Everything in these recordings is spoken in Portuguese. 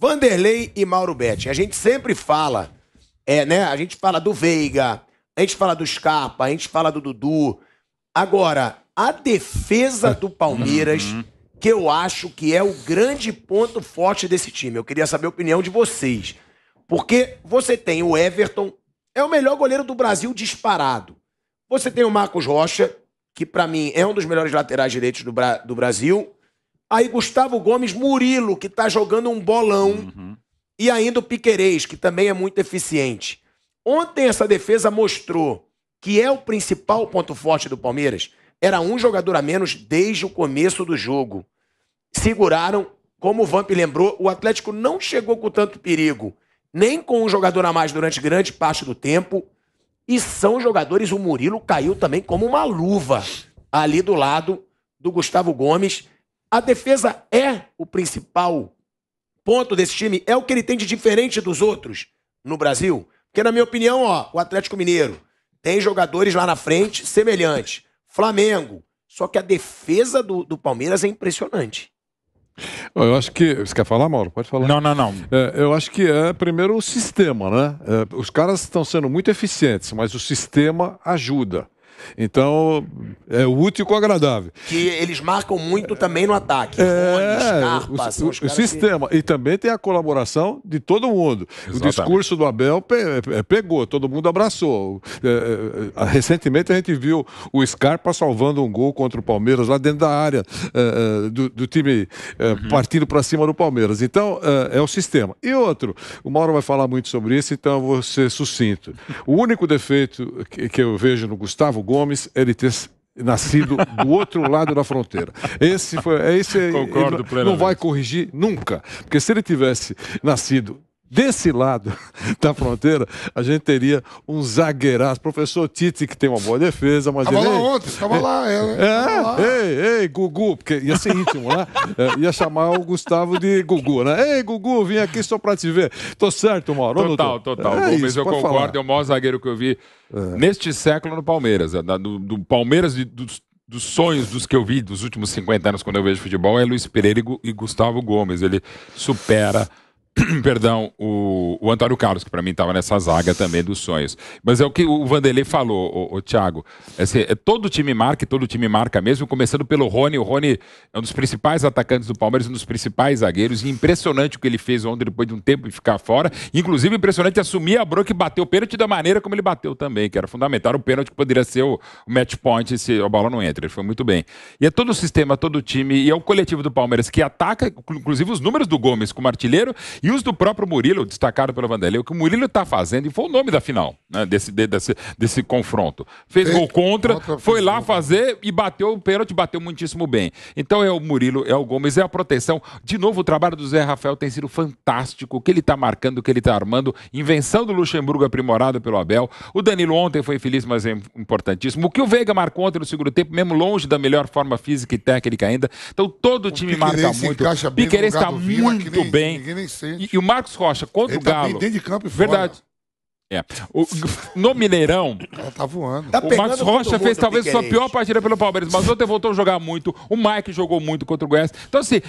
Vanderlei e Mauro Betti. A gente sempre fala, é, né? A gente fala do Veiga, a gente fala do Scarpa, a gente fala do Dudu. Agora, a defesa do Palmeiras, uhum. que eu acho que é o grande ponto forte desse time. Eu queria saber a opinião de vocês. Porque você tem o Everton, é o melhor goleiro do Brasil disparado. Você tem o Marcos Rocha, que para mim é um dos melhores laterais direitos do, Bra do Brasil. Aí Gustavo Gomes Murilo, que está jogando um bolão. Uhum. E ainda o Piquerez, que também é muito eficiente. Ontem essa defesa mostrou que é o principal ponto forte do Palmeiras. Era um jogador a menos desde o começo do jogo. Seguraram, como o Vamp lembrou, o Atlético não chegou com tanto perigo, nem com um jogador a mais durante grande parte do tempo. E são jogadores, o Murilo caiu também como uma luva ali do lado do Gustavo Gomes a defesa é o principal ponto desse time, é o que ele tem de diferente dos outros no Brasil. Porque, na minha opinião, ó, o Atlético Mineiro tem jogadores lá na frente semelhantes. Flamengo. Só que a defesa do, do Palmeiras é impressionante. Eu acho que. Você quer falar, Mauro? Pode falar. Não, não, não. É, eu acho que é primeiro o sistema, né? É, os caras estão sendo muito eficientes, mas o sistema ajuda. Então, é útil com agradável. Que eles marcam muito também no ataque. É, Scarpa, o, o, o sistema. Que... E também tem a colaboração de todo mundo. Exatamente. O discurso do Abel pe, é, é, pegou, todo mundo abraçou. É, é, recentemente a gente viu o Scarpa salvando um gol contra o Palmeiras lá dentro da área é, do, do, time é, uhum. partindo para cima do Palmeiras. Então, é o sistema. E outro, o Mauro vai falar muito sobre isso, então eu vou ser sucinto. O único defeito que, que eu vejo no Gustavo Gomes, ele ter nascido do outro lado da fronteira. Esse foi, esse é, Concordo ele, não vai corrigir nunca, porque se ele tivesse nascido desse lado da fronteira, a gente teria um zagueiraço. Professor Tite, que tem uma boa defesa, mas tava ele... lá é- ontem, tava lá. é, é tava lá. É, ei, ei, Gugu, porque ia ser íntimo, né? É, ia chamar o Gustavo de Gugu, né? Ei, Gugu, vim aqui só pra te ver. Tô certo, Mauro? Total, total. É, Gomes, eu concordo, falar. é o maior zagueiro que eu vi é. neste século no Palmeiras. do, do, Palmeiras de, dos dos sonhos dos que eu vi dos últimos 50 anos quando eu vejo futebol é Luiz Pereira e, Gustavo Gomes. Ele supera perdão, o, o Antônio Carlos, que para mim estava nessa zaga também dos sonhos. Mas é o que o Vanderlei falou, o, o Thiago. Assim, é, todo time marca, todo time marca mesmo, começando pelo Rony. O Rony é um dos principais atacantes do Palmeiras, um dos principais zagueiros. impressionante o que ele fez ontem, depois de um tempo de ficar fora. Inclusive, impressionante assumir a broca e bater o pênalti da maneira como ele bateu também, que era fundamental. O pênalti que poderia ser o, o match point se a bola não entra. Ele foi muito bem. E é todo o sistema, todo o time, e é o coletivo do Palmeiras que ataca, inclusive os números do Gomes como artilheiro e os do próprio Murilo, destacado pelo Vanderlei, o que o Murilo está fazendo, e foi o nome da final, né, desse, desse, desse confronto. Fez Feito, gol contra, contra foi lá fazer e bateu o pênalti, bateu muitíssimo bem. Então é o Murilo, é o Gomes, é a proteção. De novo, o trabalho do Zé Rafael tem sido fantástico. O que ele está marcando, o que ele está armando. Invenção do Luxemburgo aprimorada pelo Abel. O Danilo ontem foi feliz, mas é importantíssimo. O que o Veiga marcou ontem no segundo tempo, mesmo longe da melhor forma física e técnica ainda. Então todo o time marca muito. O está muito bem. Ninguém nem sei. E, e o Marcos Rocha contra Ele o tá Galo. Tá dentro de campo e fora. Verdade. É. O, no Mineirão. Ela tá voando. Tá o Marcos Rocha fez tá talvez sua pior partida pelo Palmeiras, mas ontem voltou a jogar muito. O Mike jogou muito contra o Goiás. Então, assim,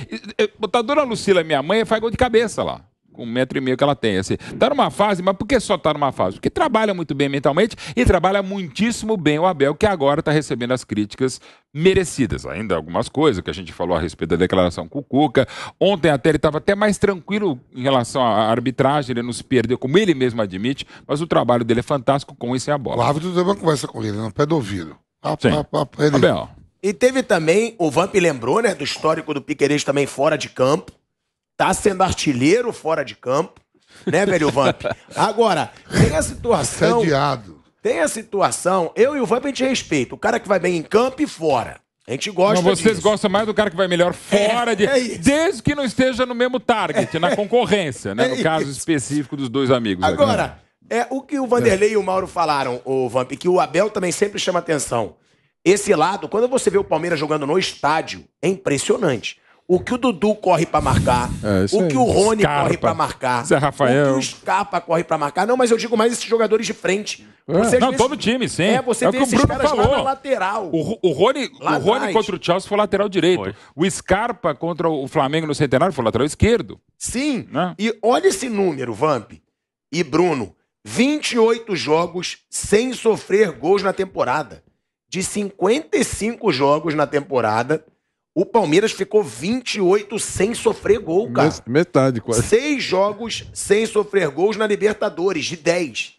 botadora tá Lucila, minha mãe, faz gol de cabeça lá com um metro e meio que ela tem. Assim, tá numa fase, mas por que só tá numa fase? Porque trabalha muito bem mentalmente e trabalha muitíssimo bem o Abel, que agora está recebendo as críticas merecidas. Ainda algumas coisas que a gente falou a respeito da declaração com o Cuca. Ontem até ele estava até mais tranquilo em relação à arbitragem, ele não se perdeu, como ele mesmo admite, mas o trabalho dele é fantástico com e sem é a bola. O árbitro também conversa com ele, no né? pé do ouvido. Sim. ele... Abel. E teve também, o Vamp lembrou, né, do histórico do Piqueires também fora de campo tá sendo artilheiro fora de campo, né, velho Vamp? Agora, tem a situação. Sediado. Tem a situação, eu e o Vamp a gente respeita. O cara que vai bem em campo e fora. A gente gosta Mas vocês disso. gostam mais do cara que vai melhor é, fora é, de. É desde que não esteja no mesmo target, é, na é. concorrência, né? É no isso. caso específico dos dois amigos. Agora, é o que o Vanderlei e o Mauro falaram, o Vamp, que o Abel também sempre chama atenção. Esse lado, quando você vê o Palmeiras jogando no estádio, é impressionante o que o Dudu corre para marcar, é, o que o Rony Scarpa. corre para marcar, Zé Rafael. o que o Scarpa corre para marcar. Não, mas eu digo mais esses jogadores de frente. É. Você, não, todo esse... time, sim. É, você é o que o Bruno falou. na lateral. O, o Rony, o Rony contra o Chelsea foi lateral direito. Foi. O Scarpa contra o Flamengo no Centenário foi lateral esquerdo. Sim. Né? E olha esse número, Vamp e Bruno. 28 jogos sem sofrer gols na temporada. De 55 jogos na temporada, o Palmeiras ficou 28 sem sofrer gol, cara. Metade, quase. Seis jogos sem sofrer gols na Libertadores, de 10.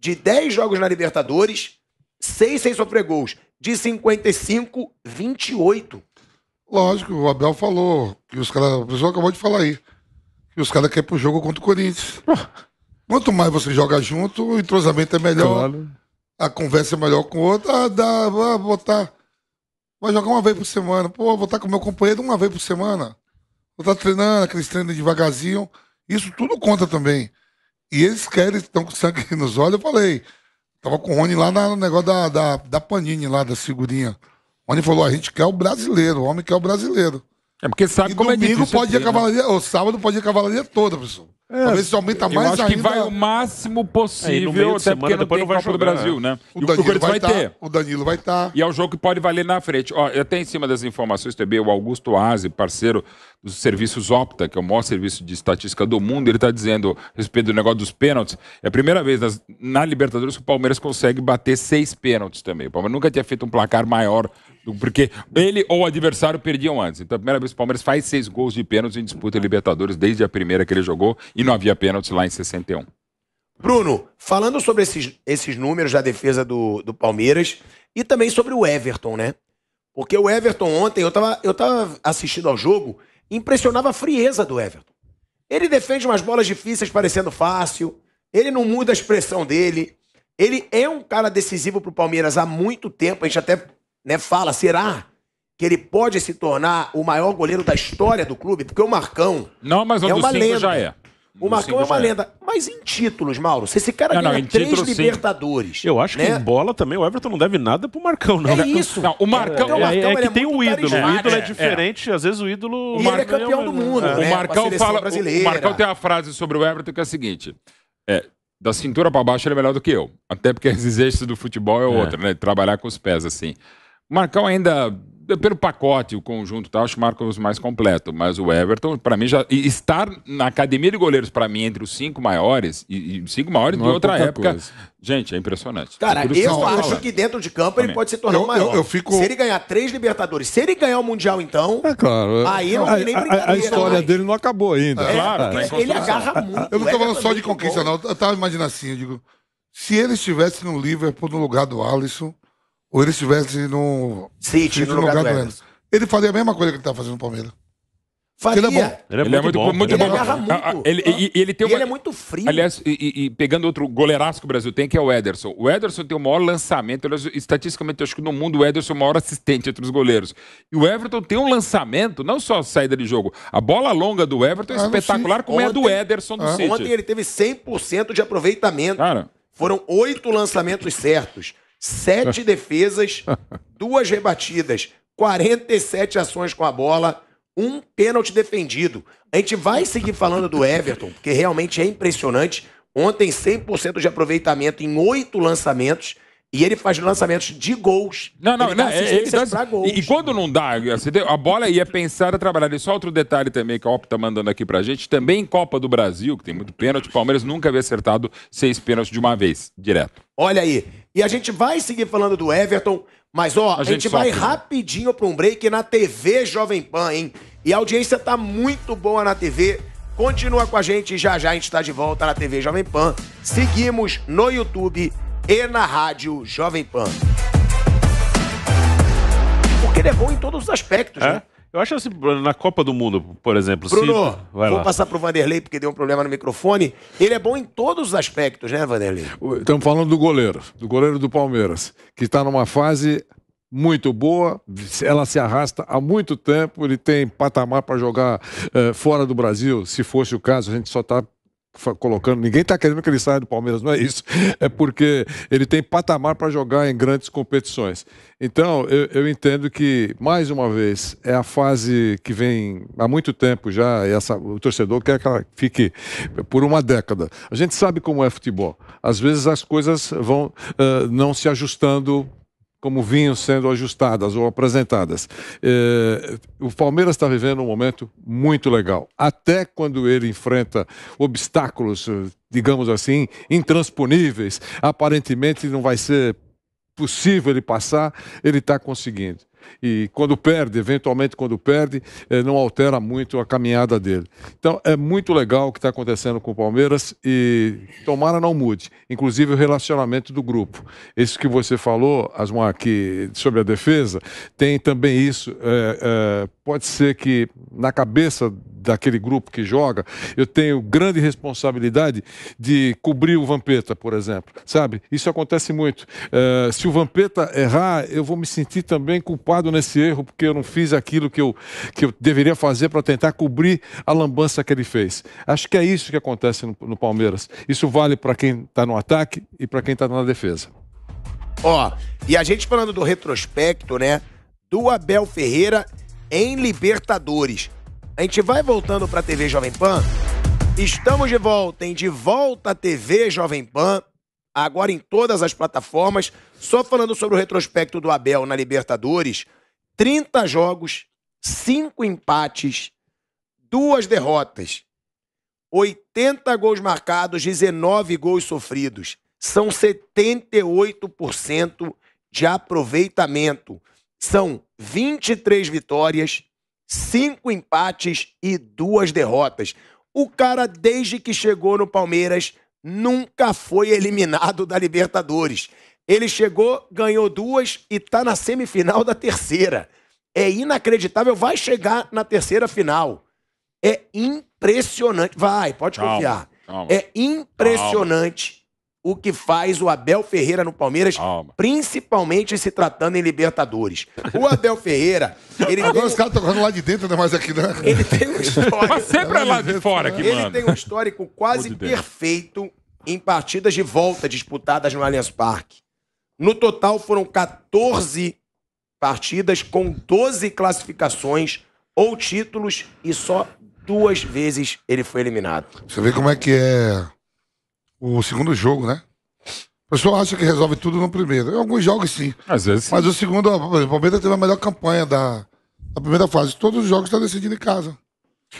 De 10 jogos na Libertadores, seis sem sofrer gols. De 55, 28. Lógico, o Abel falou que os caras. O pessoal acabou de falar aí. Que os caras querem pro jogo contra o Corinthians. Quanto mais você joga junto, o entrosamento é melhor. Claro. A conversa é melhor com o outro. Ah, dá, vai botar. Vai jogar uma vez por semana. Pô, vou estar com meu companheiro uma vez por semana. Vou estar treinando, aqueles treinos devagarzinho. Isso tudo conta também. E eles querem, estão com sangue nos olhos. Eu falei, tava com o Rony lá no negócio da, da, da Panini, lá da segurinha. O Rony falou: a gente quer o brasileiro, o homem quer o brasileiro. É porque sabe e como é domingo é difícil. pode ir é né? a cavalaria, ou sábado pode ir a cavalaria toda, pessoal. É, Talvez isso aumenta tá mais eu acho ainda. que vai o máximo é, possível, é, até semana, porque não tem não vai Copa do né? Brasil, né? O, Danilo tá, o Danilo vai, tá, ter. O Danilo vai estar. Tá. E é um jogo que pode valer na frente. Ó, até em cima das informações também, o Augusto Aze, parceiro dos serviços Opta, que é o maior serviço de estatística do mundo, ele está dizendo a respeito do negócio dos pênaltis. É a primeira vez nas, na Libertadores que o Palmeiras consegue bater seis pênaltis também. O Palmeiras nunca tinha feito um placar maior porque ele ou o adversário perdiam antes. Então, a primeira vez o Palmeiras faz seis gols de pênalti em disputa de Libertadores desde a primeira que ele jogou e não havia pênalti lá em 61. Bruno, falando sobre esses, esses números da defesa do, do Palmeiras e também sobre o Everton, né? Porque o Everton ontem, eu tava, eu tava assistindo ao jogo, impressionava a frieza do Everton. Ele defende umas bolas difíceis parecendo fácil, ele não muda a expressão dele, ele é um cara decisivo pro Palmeiras há muito tempo, a gente até né, fala: será que ele pode se tornar o maior goleiro da história do clube? Porque o Marcão. Não, mas o é uma lenda. já é. O Marcão é uma é. lenda. É. Mas em títulos, Mauro, se esse cara não, ganha não, três título, Libertadores. Sim. Eu acho né? que em bola também o Everton não deve nada pro Marcão, não. É né? isso. Não, o Marcão, então, é, o Marcão é, é que tem o ídolo. O ídolo é, é, é diferente, às vezes o ídolo. O ele é campeão do mundo. Né? O Marcão fala. O Marcão tem uma frase sobre o Everton que é a seguinte: da cintura para baixo ele é melhor do que eu. Até porque as exigências do futebol é outra, né? Trabalhar com os pés assim. Marcão ainda pelo pacote, o conjunto tá? acho o Marcos é mais completo, mas o Everton, para mim, já estar na academia de goleiros, para mim, entre os cinco maiores, e, e cinco maiores Não de é outra época, coisa. gente, é impressionante. Cara, é eu acho que dentro de campo ele pode se tornar o maior. Eu, eu, fico... Se ele ganhar três Libertadores, se ele ganhar o Mundial, então. É claro. Aí não, tem nem brincadeira. A, a história né? dele não acabou ainda. É, claro. É, ele agarra muito. Eu não tô falando só de conquista, bom. não. Eu tava imaginando assim, eu digo, se ele estivesse no Liverpool no lugar do Alisson ou ele estivesse no City, no, no lugar, lugar do Emerson. Ele faria a mesma coisa que ele tá fazendo no Palmeiras. Faria. Ele é bom. Ele é, ele muito, é muito, bom. Muito ele bom. agarra ah, ah, muito. ele, ah. E, e, ele, tem uma... e ele é muito frio. Aliás, e, e, pegando outro goleiraço que o Brasil tem, que é o Ederson. O Ederson tem o maior lançamento. Estatisticamente, eu acho que no mundo o Ederson é o maior assistente entre os goleiros. E o Everton tem um lançamento, não só saída de jogo. A bola longa do Everton é ah, espetacular, como é ontem, é a do Ederson do ah. City. Ontem ele teve 100% de aproveitamento. Cara. Foram oito lançamentos certos. Sete defesas, duas rebatidas, 47 ações com a bola, um pênalti defendido. A gente vai seguir falando do Everton, porque realmente é impressionante. Ontem, 100% de aproveitamento em oito lançamentos. E ele faz lançamentos de gols. Não, não, ele não. Ele dá, é, então, pra gols. E, e, quando não dá, a bola ia pensar a trabalhar. E só outro detalhe também que a Op tá mandando aqui pra gente. Também em Copa do Brasil, que tem muito pênalti, o Palmeiras nunca havia acertado seis pênaltis de uma vez, direto. Olha aí. E a gente vai seguir falando do Everton, mas ó, a, a gente, gente vai né? rapidinho pra um break na TV Jovem Pan, hein? E a audiência tá muito boa na TV. Continua com a gente, já já a gente tá de volta na TV Jovem Pan. Seguimos no YouTube e na rádio Jovem Pan. Porque ele é bom em todos os aspectos, é? né? Eu acho assim, na Copa do Mundo, por exemplo. Bruno, se... vou lá. passar pro Vanderlei, porque deu um problema no microfone. Ele é bom em todos os aspectos, né, Vanderlei? Estamos falando do goleiro, do goleiro do Palmeiras, que está numa fase muito boa, ela se arrasta há muito tempo, ele tem patamar para jogar eh, fora do Brasil, se fosse o caso, a gente só está colocando, ninguém está querendo que ele saia do Palmeiras, não é isso. É porque ele tem patamar para jogar em grandes competições. Então, eu, eu, entendo que, mais uma vez, é a fase que vem há muito tempo já, essa, o torcedor quer que ela fique por uma década. A gente sabe como é futebol. Às vezes as coisas vão uh, não se ajustando como vinham sendo ajustadas ou apresentadas. É, o Palmeiras está vivendo um momento muito legal, até quando ele enfrenta obstáculos, digamos assim, intransponíveis. Aparentemente não vai ser possível ele passar, ele está conseguindo. E quando perde, eventualmente quando perde, eh, não altera muito a caminhada dele. Então é muito legal o que está acontecendo com o Palmeiras e tomara não mude. Inclusive o relacionamento do grupo. Isso que você falou, Asmar, que sobre a defesa, tem também isso. É, é, pode ser que na cabeça daquele grupo que joga, eu tenho grande responsabilidade de cobrir o Vampeta, por exemplo. Sabe? Isso acontece muito. Uh, se o Vampeta errar, eu vou me sentir também culpado nesse erro, porque eu não fiz aquilo que eu, que eu deveria fazer para tentar cobrir a lambança que ele fez. Acho que é isso que acontece no, no Palmeiras. Isso vale para quem está no ataque e para quem está na defesa. Ó, e a gente falando do retrospecto, né? Do Abel Ferreira em Libertadores. A gente vai voltando para a TV Jovem Pan. Estamos de volta em De Volta à TV Jovem Pan, agora em todas as plataformas. Só falando sobre o retrospecto do Abel na Libertadores: 30 jogos, 5 empates, duas derrotas, 80 gols marcados, 19 gols sofridos. São 78% de aproveitamento. São 23 vitórias, cinco empates e duas derrotas. O cara, desde que chegou no Palmeiras, nunca foi eliminado da Libertadores. Ele chegou, ganhou duas e está na semifinal da terceira. É inacreditável, vai chegar na terceira final. É impressionante. Vai, pode calma, confiar. Calma, é impressionante calma o que faz o Abel Ferreira no Palmeiras, Calma. principalmente se tratando em Libertadores. O Abel Ferreira, ele Agora tem... os caras tocando lá de dentro, não é mais aqui, né? Ele tem um histórico... Mas sempre é lá de fora aqui, Ele tem um histórico quase perfeito em partidas de volta disputadas no Allianz Parque. No total foram 14 partidas com 12 classificações ou títulos e só duas vezes ele foi eliminado. Você vê como é que é o segundo jogo, né? O pessoal acha que resolve tudo no primeiro. Em alguns jogos, sim. Às vezes. Sim. Mas o segundo, o Palmeiras teve a melhor campanha da, da primeira fase. Todos os jogos estão tá decidindo em casa.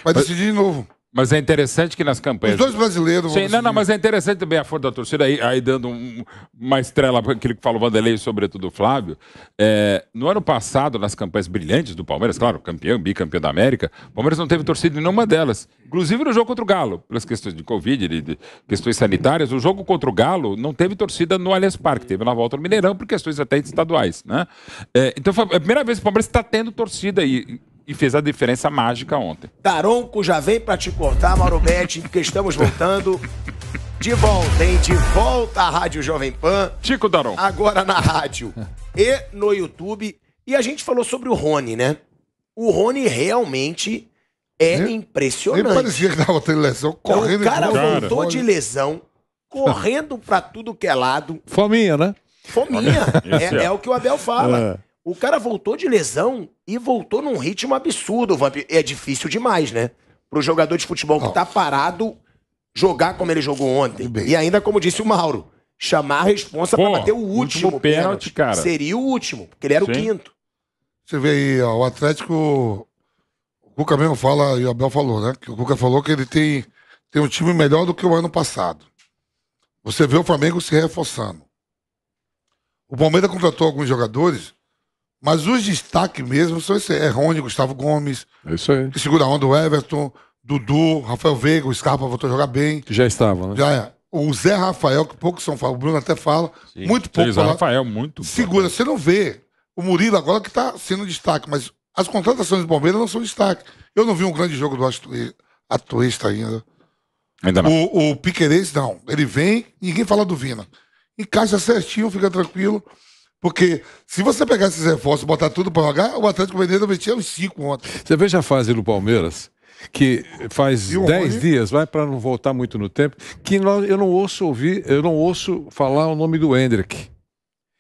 Vai decidir de novo. Mas é interessante que nas campanhas. Os dois brasileiros. Sim, não, não, mas é interessante também a força da torcida, aí, aí dando um, uma estrela para aquilo que falou o Vanderlei, sobretudo o Flávio. É, no ano passado, nas campanhas brilhantes do Palmeiras, claro, campeão, bicampeão da América, o Palmeiras não teve torcida em nenhuma delas. Inclusive no jogo contra o Galo, pelas questões de Covid, de, de questões sanitárias. O jogo contra o Galo não teve torcida no Allianz Parque, teve na volta no Mineirão, por questões até estaduais, né? É, então foi a primeira vez que o Palmeiras está tendo torcida aí e fez a diferença mágica ontem. Daronco já vem para te cortar, Mauro Betti, porque estamos voltando. De volta, hein? De volta à Rádio Jovem Pan. Chico Daron. Agora na rádio e no YouTube. E a gente falou sobre o Rony, né? O Rony realmente é nem, impressionante. Nem parecia que tava tendo lesão, correndo. Então, o cara, cara voltou de lesão, correndo pra tudo que é lado. Fominha, né? Fominha. É, é, é o que o Abel fala. É. O cara voltou de lesão e voltou num ritmo absurdo, Vamp. É difícil demais, né? Pro jogador de futebol que está tá parado jogar como ele jogou ontem. E ainda, como disse o Mauro, chamar a responsa Pô, pra bater o último, último pênalti, pênalti, cara. Seria o último, porque ele era Sim. o quinto. Você vê aí, ó, o Atlético. O Cuca mesmo fala, e o Abel falou, né? Que o Cuca falou que ele tem, tem um time melhor do que o ano passado. Você vê o Flamengo se reforçando. O Palmeiras contratou alguns jogadores mas os destaques mesmo são esse. É Rony, Gustavo Gomes. É isso aí. Segura onda, o Everton, Dudu, Rafael Veiga, o Scarpa voltou a jogar bem. já estava, né? Já é. O Zé Rafael, que poucos são falados, o Bruno até fala, Sim. muito pouco. Zé Rafael, muito. Segura, bom. você não vê. O Murilo agora que está sendo destaque, mas as contratações do Palmeiras não são destaque. Eu não vi um grande jogo do Atuista ainda. Ainda não. O, o Piqueires, não. Ele vem, ninguém fala do Vina. Encaixa certinho, fica tranquilo. Porque se você pegar esses reforços e botar tudo para jogar, o Atlético Mineiro metia uns cinco ontem. Você veja a fase do Palmeiras, que faz 10 dias, vai para não voltar muito no tempo, que eu não ouço ouvir, eu não ouço falar o nome do Hendrick.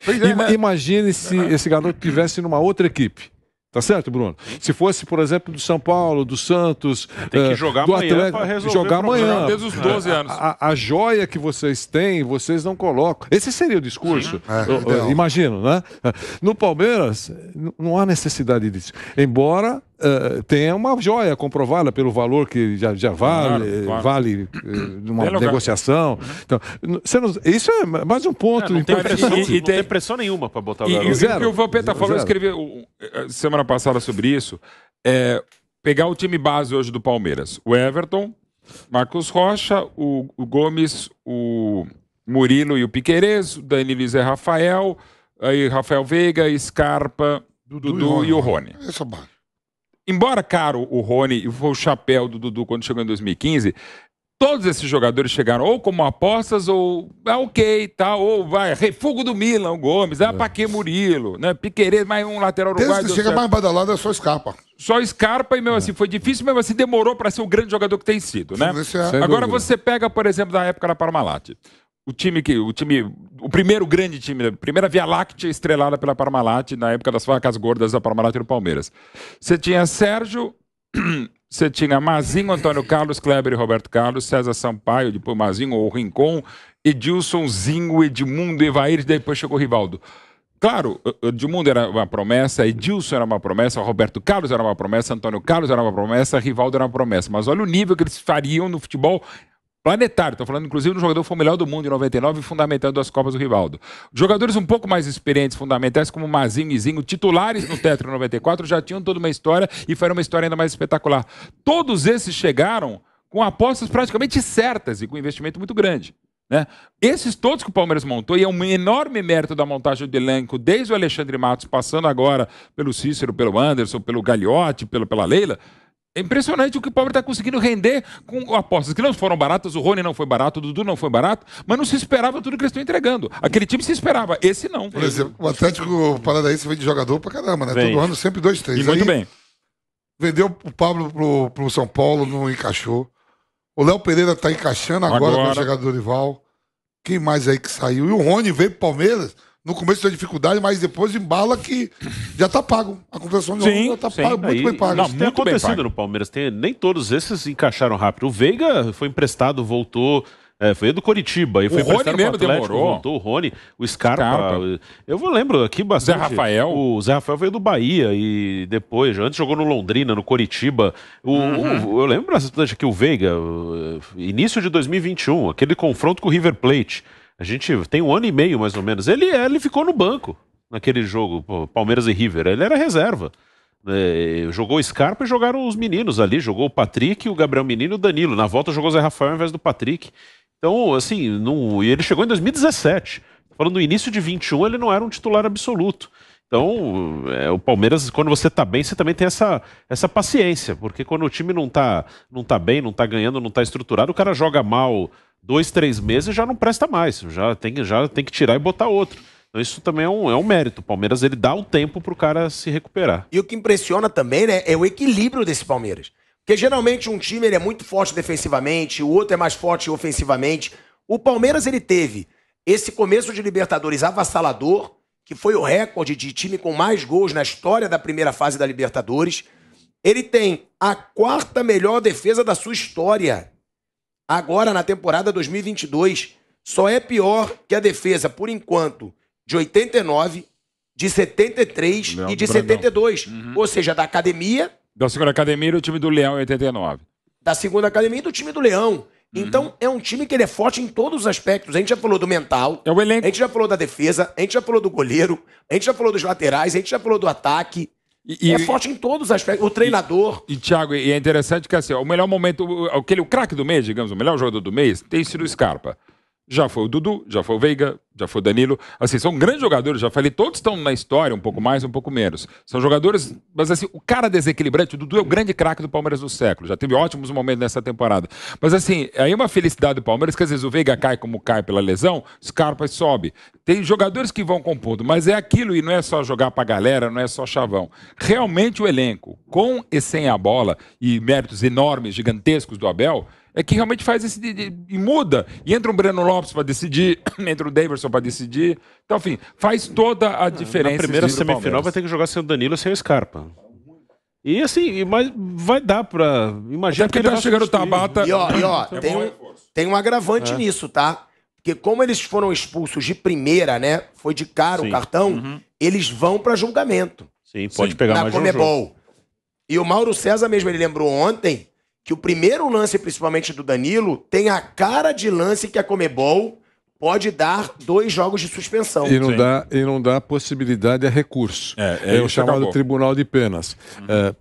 É, Ima, né? Imagine se esse garoto tivesse numa outra equipe. Tá certo, Bruno? Se fosse, por exemplo, do São Paulo, do Santos, Tem que eh, jogar do amanhã Atlético, resolver jogar amanhã. Desde os 12 é. anos. A, a, a, joia que vocês têm, vocês não colocam. Esse seria o discurso, é, então. imagino, né? No Palmeiras, não há necessidade disso. Embora Uh, tem uma joia comprovada pelo valor que já, já vale, claro, claro. Eh, vale uh, eh, uma negociação. Uhum. Então, não, isso é mais um ponto é, não Tem, e, e, não tem pressão nenhuma para botar o garoto. E, e o que o Vampeta falou, eu escrevi semana passada sobre isso, é pegar o time base hoje do Palmeiras. O Everton, Marcos Rocha, o, o Gomes, o Murilo e o Piqueires, o Danilo Rafael, aí Rafael Veiga, Scarpa, Dudu, Dudu e, o Rony. Essa é base embora caro o Rony e o chapéu do Dudu quando chegou em 2015, todos esses jogadores chegaram ou como apostas ou é ok, tá, ou vai, refugo do Milan, o Gomes, ah, é. Paquê Murilo, né? Piqueires, mais um lateral uruguaio. Desde que chega certo. mais badalado é só escapa. Só escarpa e mesmo é. assim foi difícil, mas assim demorou para ser o grande jogador que tem sido, né? Sim, é. Agora dúvida. você pega, por exemplo, da época da Parmalat o time que o time o primeiro grande time, a né? primeira Via Láctea estrelada pela Parmalat na época das facas gordas da Parmalat e do Palmeiras. Você tinha Sérgio, você tinha Mazinho, Antônio Carlos, Kleber e Roberto Carlos, César Sampaio, depois Mazinho ou Rincon, Edilson, Zinho, Edmundo, Evair, depois chegou Rivaldo. Claro, Edmundo era uma promessa, Edilson era uma promessa, Roberto Carlos era uma promessa, Antônio Carlos era uma promessa, Rivaldo era uma promessa. Mas olha o nível que eles fariam no futebol planetário. Estou falando, inclusive, do jogador foi o melhor do mundo em 99 e fundamentando as Copas do Rivaldo. Jogadores um pouco mais experientes, fundamentais, como Mazinho e Zinho, titulares no Tetra 94, já tinham toda uma história e foi uma história ainda mais espetacular. Todos esses chegaram com apostas praticamente certas e com investimento muito grande. Né? Esses todos que o Palmeiras montou, e é um enorme mérito da montagem do elenco, desde o Alexandre Matos, passando agora pelo Cícero, pelo Anderson, pelo Gagliotti, pelo, pela Leila, é impressionante o que o pobre está conseguindo render com apostas que não foram baratas, o Rony não foi barato, o Dudu não foi barato, mas não se esperava tudo que eles estão entregando. Aquele time se esperava, esse não. Por exemplo, o Atlético Paranaense vem de jogador pra caramba, né? Estou Todo ano sempre dois, três. E muito Aí, bem. Vendeu o Pablo pro, pro São Paulo, não encaixou. O Léo Pereira tá encaixando agora, agora. com o jogador Dorival. Quem mais aí que saiu? E o Rony veio pro Palmeiras no começo da dificuldade, mas depois embala que já está pago. A conversão de sim, já está pago, muito aí, bem pago. Não, muito tem acontecido no Palmeiras. Tem, nem todos esses encaixaram rápido. O Veiga foi emprestado, voltou. É, foi do Coritiba. E foi o Rony mesmo Atlético, demorou. Voltou, o Rony, o Scarpa. Eu vou lembro aqui bastante. Zé Rafael. O Zé Rafael veio do Bahia e depois, antes jogou no Londrina, no Coritiba. O, uhum. o, eu lembro bastante aqui o Veiga, início de 2021, aquele confronto com o River Plate. A gente tem um ano e meio, mais ou menos. Ele, ele ficou no banco naquele jogo, Palmeiras e River. Ele era reserva. É, jogou o Scarpa e jogaram os meninos ali. Jogou o Patrick, o Gabriel Menino e o Danilo. Na volta jogou o Zé Rafael ao invés do Patrick. Então, assim, não... e ele chegou em 2017. Falando no início de 21, ele não era um titular absoluto. Então, é, o Palmeiras, quando você está bem, você também tem essa, essa paciência, porque quando o time não está não tá bem, não está ganhando, não está estruturado, o cara joga mal dois, três meses já não presta mais, já tem, já tem que tirar e botar outro. Então isso também é um, é um mérito. O Palmeiras ele dá o tempo para o cara se recuperar. E o que impressiona também né, é o equilíbrio desse Palmeiras. Porque geralmente um time ele é muito forte defensivamente, o outro é mais forte ofensivamente. O Palmeiras ele teve esse começo de Libertadores avassalador, que foi o recorde de time com mais gols na história da primeira fase da Libertadores. Ele tem a quarta melhor defesa da sua história agora na temporada 2022. Só é pior que a defesa, por enquanto, de 89, de 73 e de 72. Uhum. Ou seja, da academia. Da segunda academia e do time do Leão em 89. Da segunda academia e do time do Leão. Uhum. Então, é um time que ele é forte em todos os aspectos. A gente já falou do mental. É o elenco. A gente já falou da defesa. A gente já falou do goleiro. A gente já falou dos laterais. A gente já falou do ataque. E, é forte em todos os aspectos. O treinador. E, e Thiago, e é interessante que assim, o melhor momento, o, aquele, o craque do mês, digamos, o melhor jogador do mês, tem sido o Scarpa já foi o Dudu, já foi o Veiga, já foi o Danilo. Assim, são grandes jogadores, já falei, todos estão na história, um pouco mais, um pouco menos. São jogadores, mas assim, o cara desequilibrante, o Dudu é o grande craque do Palmeiras do século. Já teve ótimos momentos nessa temporada. Mas assim, aí é uma felicidade do Palmeiras, que às vezes o Veiga cai como cai pela lesão, Scarpa sobe. Tem jogadores que vão compondo, mas é aquilo e não é só jogar pra galera, não é só chavão. Realmente o elenco, com e sem a bola, e méritos enormes, gigantescos do Abel, é que realmente faz esse. e muda. E entra o Breno Lopes para decidir, entra o Davidson para decidir. Então, enfim, faz toda a diferença. Na primeira semifinal vai ter que jogar sem o Danilo sem o Scarpa. E assim, mas vai dar pra. Imagina que ele tá chegando o Tabata. E ó, e ó é tem, um, tem um agravante é. nisso, tá? Porque como eles foram expulsos de primeira, né? Foi de cara Sim. o cartão, uhum. eles vão para julgamento. Sim, pode Sim. pegar na mais Comebol. Um jogo. E o Mauro César mesmo, ele lembrou ontem que o primeiro lance, principalmente do Danilo, tem a cara de lance que a Comebol pode dar dois jogos de suspensão. E não, dá, e não dá possibilidade a recurso. É, é, é o chamado acabou. Tribunal de Penas. Uhum. É,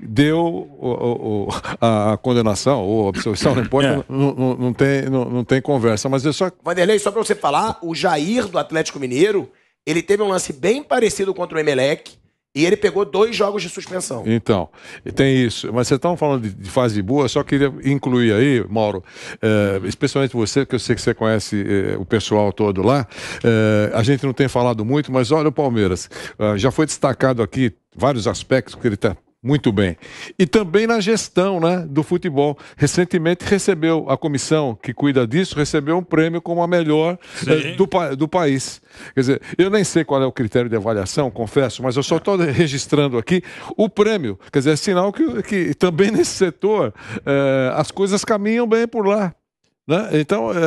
deu o, o, a condenação ou absolvição, não importa, é. não, não, não, tem, não, não tem conversa. Mas eu só. Vanderlei, só para você falar, o Jair do Atlético Mineiro, ele teve um lance bem parecido contra o Emelec e ele pegou dois jogos de suspensão. Então, tem isso. Mas vocês estão falando de, de, fase boa, só queria incluir aí, Mauro, é, especialmente você, que eu sei que você conhece é, o pessoal todo lá. É, a gente não tem falado muito, mas olha o Palmeiras. Ah, já foi destacado aqui vários aspectos que ele está muito bem. E também na gestão né, do futebol. Recentemente recebeu, a comissão que cuida disso, recebeu um prêmio como a melhor eh, do, do país. Quer dizer, eu nem sei qual é o critério de avaliação, confesso, mas eu só estou registrando aqui o prêmio. Quer dizer, é sinal que, que também nesse setor eh, as coisas caminham bem por lá. Né? Então, é,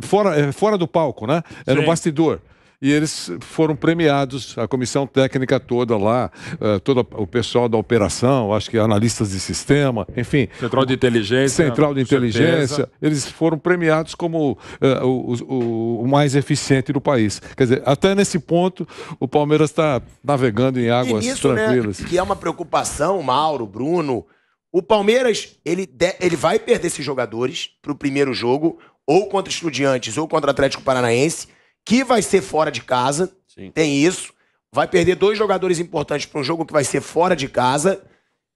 fora, é, fora do palco, né? É Sim. no bastidor e eles foram premiados, a comissão técnica toda lá, uh, todo o pessoal da operação, acho que analistas de sistema, enfim. Central de inteligência. Central de inteligência. Certeza. Eles foram premiados como uh, o, o, o, mais eficiente do país. Quer dizer, até nesse ponto, o Palmeiras está navegando em águas nisso, né, tranquilas. Né, que é uma preocupação, Mauro, Bruno. O Palmeiras, ele, de, ele vai perder esses jogadores para o primeiro jogo, ou contra estudiantes, ou contra Atlético Paranaense que vai ser fora de casa. Sim. Tem isso. Vai perder dois jogadores importantes para um jogo que vai ser fora de casa.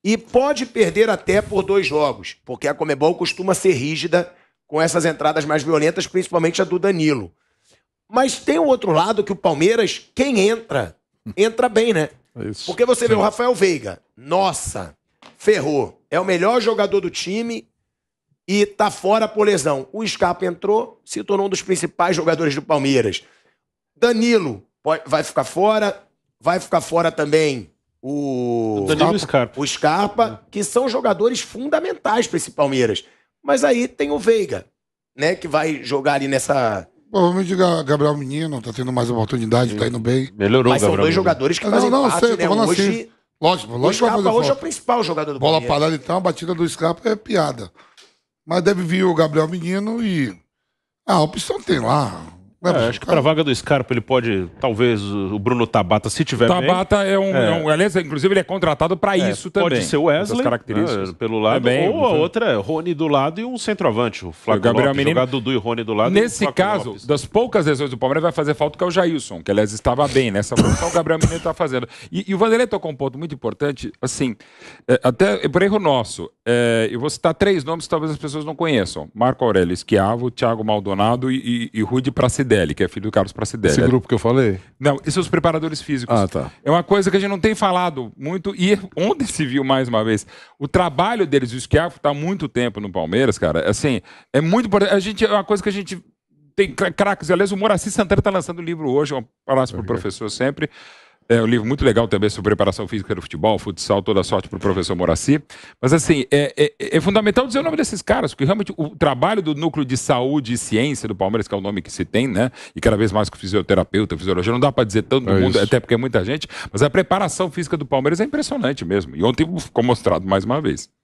E pode perder até por dois jogos, porque a Comebol costuma ser rígida com essas entradas mais violentas, principalmente a do Danilo. Mas tem o outro lado que o Palmeiras, quem entra, entra bem, né? É isso. Porque você Sim. vê o Rafael Veiga, nossa, ferrou. É o melhor jogador do time, e está fora por lesão. O Scarpa entrou, se tornou um dos principais jogadores do Palmeiras. Danilo vai ficar fora, vai ficar fora também o, o Danilo Scarpa. o Scarpa, é. que são jogadores fundamentais para esse Palmeiras. Mas aí tem o Veiga, né, que vai jogar ali nessa Provavelmente o Gabriel Menino está tendo mais oportunidade, está indo bem. Melhorou, Mas são Gabriel dois Menino. jogadores que não, fazem não, parte, sei, né? Hoje, assim. lógico, lógico o Scarpa hoje é o principal jogador do Bola Palmeiras. parada, então, a batida do Scarpa é piada. Mas deve vir o Gabriel Menino e. Ah, a opção tem lá é, acho que para a vaga do Scarpa ele pode, talvez, o Bruno Tabata, se tiver Tabata bem, é, um, é. é um aliás, inclusive ele é contratado para é, isso também. Pode ser o Wesley características. Né, pelo lado, também, é ou a outra, Rony do lado e um centroavante, o Flávio Gabriel Lopes, Menino. jogar Dudu e Rony do lado. Nesse caso, Lopes. das poucas lesões do Palmeiras, vai fazer falta que é o Jailson, que aliás estava bem nessa né? o Gabriel Menino está fazendo. E, e, o Vanderlei tocou um ponto muito importante, assim, até por erro nosso, eu vou citar três nomes que talvez as pessoas não conheçam, Marco Aurélio Esquiavo, Thiago Maldonado e, e, e Rude Pracidel. Pracidelli, que é filho do Carlos Pracidelli. Esse grupo que eu falei? Não, esses são os preparadores físicos. Ah, tá. É uma coisa que a gente não tem falado muito e onde se viu mais uma vez. O trabalho deles, o Schiaffo está há muito tempo no Palmeiras, cara. Assim, é muito importante. A gente, é uma coisa que a gente tem craques. Aliás, o Moraci Santana está lançando um livro hoje, um abraço para o professor sempre. É um livro muito legal também sobre preparação física do futebol, futsal, toda sorte para o professor Moraci. Mas, assim, é, é, é, fundamental dizer o nome desses caras, porque realmente o trabalho do núcleo de saúde e ciência do Palmeiras, que é o nome que se tem, né? E cada vez mais com fisioterapeuta, fisiologia, não dá para dizer tanto é mundo, isso. até porque é muita gente, mas a preparação física do Palmeiras é impressionante mesmo. E ontem ficou mostrado mais uma vez.